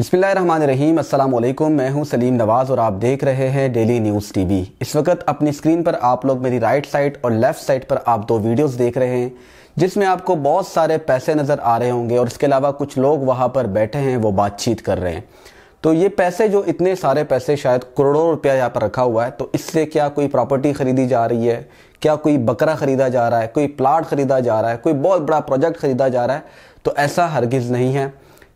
अस्सलाम वालेकुम मैं हूं सलीम नवाज़ और आप देख रहे हैं डेली न्यूज़ टीवी इस वक्त अपनी स्क्रीन पर आप लोग मेरी राइट साइड और लेफ़्ट साइड पर आप दो वीडियोस देख रहे हैं जिसमें आपको बहुत सारे पैसे नज़र आ रहे होंगे और इसके अलावा कुछ लोग वहाँ पर बैठे हैं वो बातचीत कर रहे हैं तो ये पैसे जो इतने सारे पैसे शायद करोड़ों रुपया यहाँ पर रखा हुआ है तो इससे क्या कोई प्रॉपर्टी खरीदी जा रही है क्या कोई बकरा ख़रीदा जा रहा है कोई प्लाट ख़रीदा जा रहा है कोई बहुत बड़ा प्रोजेक्ट ख़रीदा जा रहा है तो ऐसा हरगिज़ नहीं है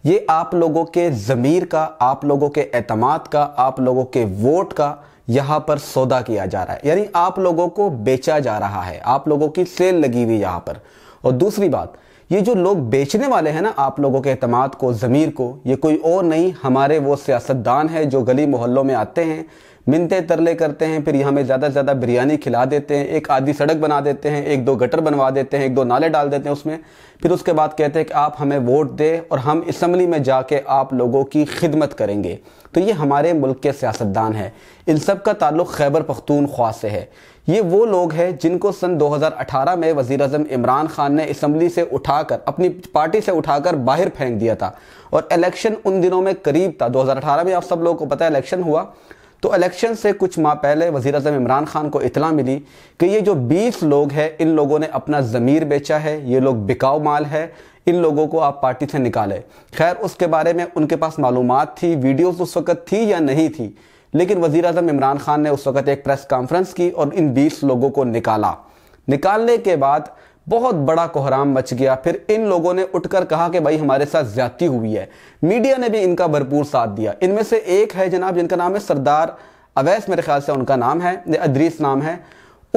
ये आप लोगों के ज़मीर का आप लोगों के अतमाद का आप लोगों के वोट का यहाँ पर सौदा किया जा रहा है यानी आप लोगों को बेचा जा रहा है आप लोगों की सेल लगी हुई यहाँ पर और दूसरी बात ये जो लोग बेचने वाले हैं ना आप लोगों के अतमाद को ज़मीर को ये कोई और नहीं हमारे वो सियासतदान है जो गली मोहल्लों में आते हैं मिनते तरले करते हैं फिर हमें ज़्यादा से ज़्यादा बिरयानी खिला देते हैं एक आधी सड़क बना देते हैं एक दो गटर बनवा देते हैं एक दो नाले डाल देते हैं उसमें फिर उसके बाद कहते हैं कि आप हमें वोट दें और हम इसम्बली में जाके आप लोगों की खिदमत करेंगे तो ये हमारे मुल्क के सियासतदान हैं इन सब का ताल्लुक़ खैबर पख्तूनख्वा से है ये वो लोग हैं जिनको सन 2018 में वज़ी अजम इमरान खान ने इसम्बली से उठाकर अपनी पार्टी से उठाकर बाहर फेंक दिया था और इलेक्शन उन दिनों में करीब था 2018 में आप सब लोगों को पता है इलेक्शन हुआ तो इलेक्शन से कुछ माह पहले वजीर अजम इमरान खान को इतला मिली कि ये जो बीस लोग हैं इन लोगों ने अपना ज़मीर बेचा है ये लोग बिकाऊ माल है इन लोगों को आप पार्टी से निकाले खैर उसके बारे में उनके पास मालूम थी वीडियोज़ उस वक्त थी या नहीं थी लेकिन वजीर अजम इमरान खान ने उस वक्त एक प्रेस कॉन्फ्रेंस की और इन बीस लोगों को निकाला निकालने के बाद बहुत बड़ा कोहराम मच गया फिर इन लोगों ने उठकर कहा कि भाई हमारे साथ ज्यादती हुई है मीडिया ने भी इनका भरपूर साथ दिया इनमें से एक है जनाब जिनका नाम है सरदार अवैस मेरे ख्याल से उनका नाम है अदरीस नाम है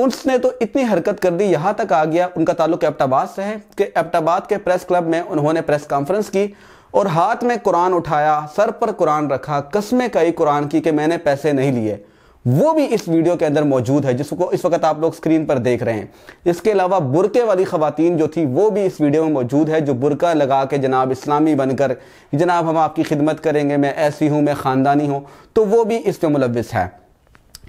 उसने तो इतनी हरकत कर दी यहां तक आ गया उनका ताल्लुक एबटाबाद से है कि एबटाबाद के प्रेस क्लब में उन्होंने प्रेस कॉन्फ्रेंस की और हाथ में कुरान उठाया सर पर कुरान रखा कस्में कई कुरान की कि मैंने पैसे नहीं लिए वो भी इस वीडियो के अंदर मौजूद है जिसको इस वक्त आप लोग स्क्रीन पर देख रहे हैं इसके अलावा बुरके वाली ख़वातीन जो थी वो भी इस वीडियो में मौजूद है जो बुरका लगा के जनाब इस्लामी बनकर जनाब हम आपकी खिदमत करेंगे मैं ऐसी हूँ मैं ख़ानदानी हूँ तो वो भी इस पर मुलविस है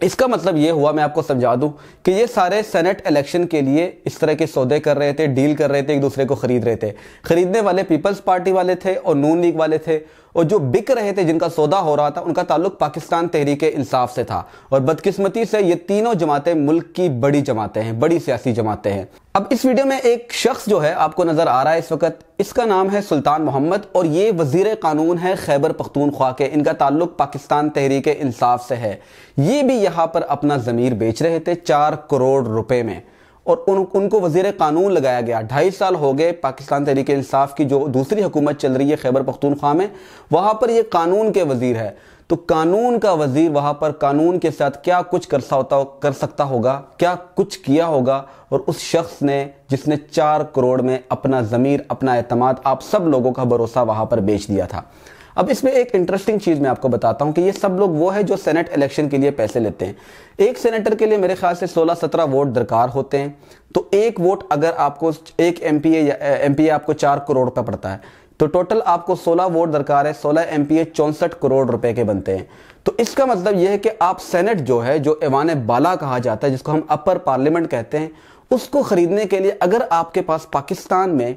इसका मतलब ये हुआ मैं आपको समझा दूँ कि ये सारे सेनेट इलेक्शन के लिए इस तरह के सौदे कर रहे थे डील कर रहे थे एक दूसरे को खरीद रहे थे खरीदने वाले पीपल्स पार्टी वाले थे और नून लीग वाले थे और जो बिक रहे थे जिनका सौदा हो रहा था उनका ताल्लुक पाकिस्तान तहरीक इंसाफ से था और बदकिस्मती से ये तीनों जमातें मुल्क की बड़ी जमातें हैं बड़ी सियासी जमातें हैं अब इस वीडियो में एक शख्स जो है आपको नजर आ रहा है इस वक्त इसका नाम है सुल्तान मोहम्मद और ये वजीर कानून है खैबर पख्तूनख्वा के इनका ताल्लुक पाकिस्तान तहरीक इंसाफ से है ये भी यहाँ पर अपना ज़मीर बेच रहे थे चार करोड़ रुपए में और उन उनको वजीर कानून लगाया गया ढाई साल हो गए पाकिस्तान तहरीक इंसाफ की जो दूसरी हुकूमत चल रही है खैबर पख्तूनख्वा में वहां पर ये कानून के वजीर है तो कानून का वजीर वहां पर कानून के साथ क्या कुछ कर सकता कर सकता होगा क्या कुछ किया होगा और उस शख्स ने जिसने चार करोड़ में अपना ज़मीर अपना अतमाद आप सब लोगों का भरोसा वहां पर बेच दिया था अब इसमें एक इंटरेस्टिंग चीज़ मैं आपको बताता हूं कि ये सब लोग वो है जो सेनेट इलेक्शन के लिए पैसे लेते हैं एक सेनेटर के लिए मेरे ख्याल से 16-17 वोट दरकार होते हैं तो एक वोट अगर आपको एक एम या एम आपको चार करोड़ का पड़ता है तो टोटल आपको 16 वोट दरकार है 16 एम पी करोड़ रुपए के बनते हैं तो इसका मतलब यह है कि आप सेनेट जो है जो एवान बाला कहा जाता है जिसको हम अपर पार्लियामेंट कहते हैं उसको ख़रीदने के लिए अगर आपके पास पाकिस्तान में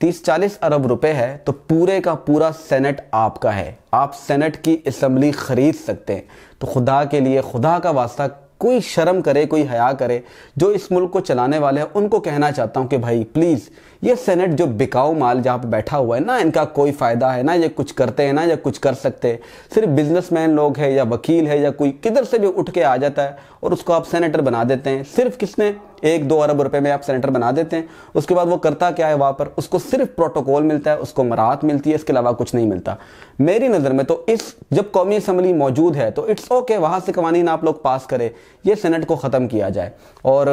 तीस चालीस अरब रुपए है तो पूरे का पूरा सेनेट आपका है आप सेनेट की असम्बली खरीद सकते हैं तो खुदा के लिए खुदा का वास्ता कोई शर्म करे कोई हया करे जो इस मुल्क को चलाने वाले हैं उनको कहना चाहता हूं कि भाई प्लीज़ ये सेनेट जो बिकाऊ माल जहाँ पे बैठा हुआ है ना इनका कोई फ़ायदा है ना ये कुछ करते हैं ना या कुछ कर सकते सिर्फ बिजनेसमैन लोग है या वकील है या कोई किधर से भी उठ के आ जाता है और उसको आप सेनेटर बना देते हैं सिर्फ किसने एक दो अरब रुपए में आप सेनेटर बना देते हैं उसके बाद वो करता क्या है वहां पर उसको सिर्फ प्रोटोकॉल मिलता है उसको मराहत मिलती है इसके अलावा कुछ नहीं मिलता मेरी नज़र में तो इस जब कौमी असम्बली मौजूद है तो इट्स ओके वहां से कवानीन आप लोग पास करें ये सेनेट को ख़त्म किया जाए और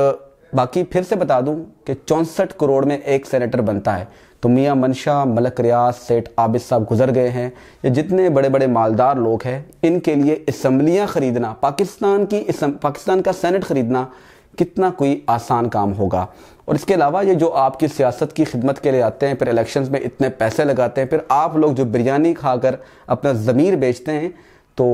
बाकी फिर से बता दूं कि चौंसठ करोड़ में एक सेनेटर बनता है तो मियाँ मनशा मलक रियाज सेठ आबिद साहब गुजर गए हैं ये जितने बड़े बड़े मालदार लोग हैं इनके लिए इसम्बलियाँ ख़रीदना पाकिस्तान की पाकिस्तान का सेनेट ख़रीदना कितना कोई आसान काम होगा और इसके अलावा ये जो आपकी सियासत की खिदमत के लिए आते हैं फिर इलेक्शंस में इतने पैसे लगाते हैं फिर आप लोग जो बिरयानी खाकर अपना ज़मीर बेचते हैं तो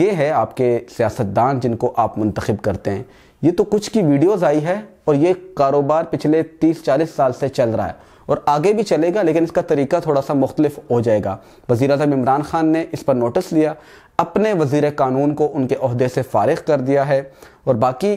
ये है आपके सियासतदान जिनको आप मंतखब करते हैं ये तो कुछ की वीडियोस आई है और ये कारोबार पिछले 30-40 साल से चल रहा है और आगे भी चलेगा लेकिन इसका तरीका थोड़ा सा मुख्तलिफ हो जाएगा वज़ी अजम इमरान ख़ान ने इस पर नोटिस लिया अपने वजीर कानून को उनके अहदे से फ़ारग कर दिया है और बाकी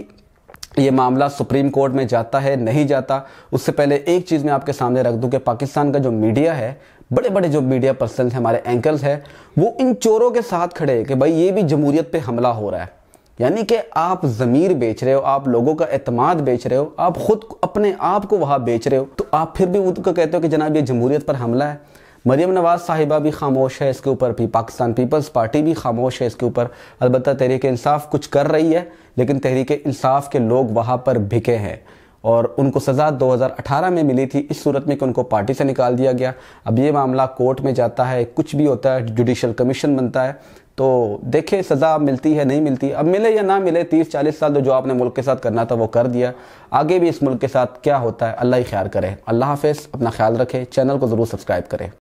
ये मामला सुप्रीम कोर्ट में जाता है नहीं जाता उससे पहले एक चीज़ मैं आपके सामने रख दूं कि पाकिस्तान का जो मीडिया है बड़े बड़े जो मीडिया पर्सन हमारे एंकर्स हैं वो इन चोरों के साथ खड़े हैं कि भाई ये भी जमहूरियत पे हमला हो रहा है यानी कि आप ज़मीर बेच रहे हो आप लोगों का एतमाद बेच रहे हो आप खुद अपने आप को वहाँ बेच रहे हो तो आप फिर भी उनको कहते हो कि जनाब ये जमहूरियत पर हमला है मरियम नवाज़ साहिबा भी खामोश है इसके ऊपर भी पाकिस्तान पीपल्स पार्टी भी खामोश है इसके ऊपर अलबत् तहरीक इंसाफ कुछ कर रही है लेकिन तहरीक इंसाफ के लोग वहां पर भिके हैं और उनको सज़ा 2018 में मिली थी इस सूरत में कि उनको पार्टी से निकाल दिया गया अब ये मामला कोर्ट में जाता है कुछ भी होता है जुडिशल कमीशन बनता है तो देखे सज़ा मिलती है नहीं मिलती अब मिले या ना मिले तीस चालीस साल तो जो आपने मुल्क के साथ करना था वो कर दिया आगे भी इस मुल्क के साथ क्या होता है अल्लाह ही ख्याल करे अल्लाह हाफ अपना ख्याल रखे चैनल को ज़रूर सब्सक्राइब करें